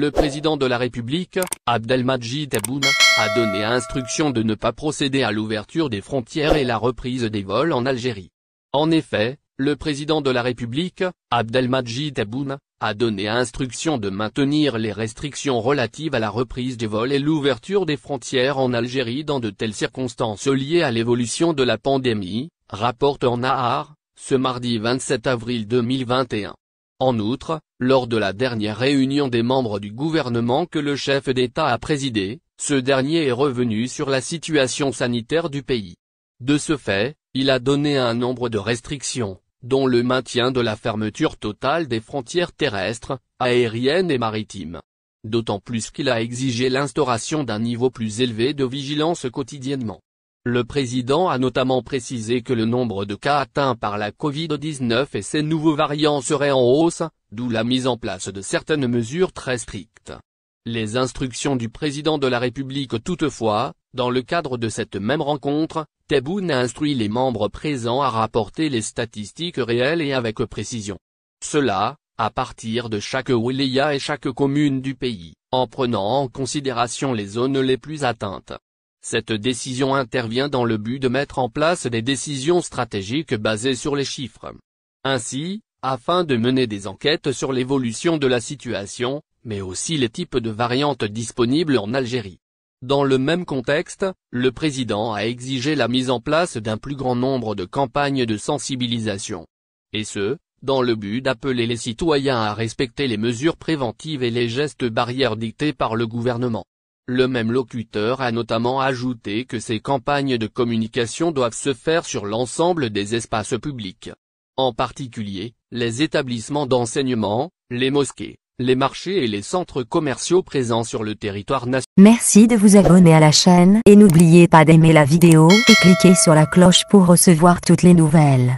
le président de la République, Abdelmadjid Tebboune, a donné instruction de ne pas procéder à l'ouverture des frontières et la reprise des vols en Algérie. En effet, le président de la République, Abdelmadjid Tebboune, a donné instruction de maintenir les restrictions relatives à la reprise des vols et l'ouverture des frontières en Algérie dans de telles circonstances liées à l'évolution de la pandémie, rapporte en Nahar, ce mardi 27 avril 2021. En outre, lors de la dernière réunion des membres du gouvernement que le chef d'État a présidé, ce dernier est revenu sur la situation sanitaire du pays. De ce fait, il a donné un nombre de restrictions, dont le maintien de la fermeture totale des frontières terrestres, aériennes et maritimes. D'autant plus qu'il a exigé l'instauration d'un niveau plus élevé de vigilance quotidiennement. Le président a notamment précisé que le nombre de cas atteints par la Covid-19 et ses nouveaux variants serait en hausse, d'où la mise en place de certaines mesures très strictes. Les instructions du président de la République toutefois, dans le cadre de cette même rencontre, Théboune a instruit les membres présents à rapporter les statistiques réelles et avec précision. Cela, à partir de chaque wilaya et chaque commune du pays, en prenant en considération les zones les plus atteintes. Cette décision intervient dans le but de mettre en place des décisions stratégiques basées sur les chiffres. Ainsi, afin de mener des enquêtes sur l'évolution de la situation, mais aussi les types de variantes disponibles en Algérie. Dans le même contexte, le président a exigé la mise en place d'un plus grand nombre de campagnes de sensibilisation. Et ce, dans le but d'appeler les citoyens à respecter les mesures préventives et les gestes barrières dictés par le gouvernement. Le même locuteur a notamment ajouté que ces campagnes de communication doivent se faire sur l'ensemble des espaces publics. En particulier, les établissements d'enseignement, les mosquées, les marchés et les centres commerciaux présents sur le territoire national. Merci de vous abonner à la chaîne et n'oubliez pas d'aimer la vidéo et cliquer sur la cloche pour recevoir toutes les nouvelles.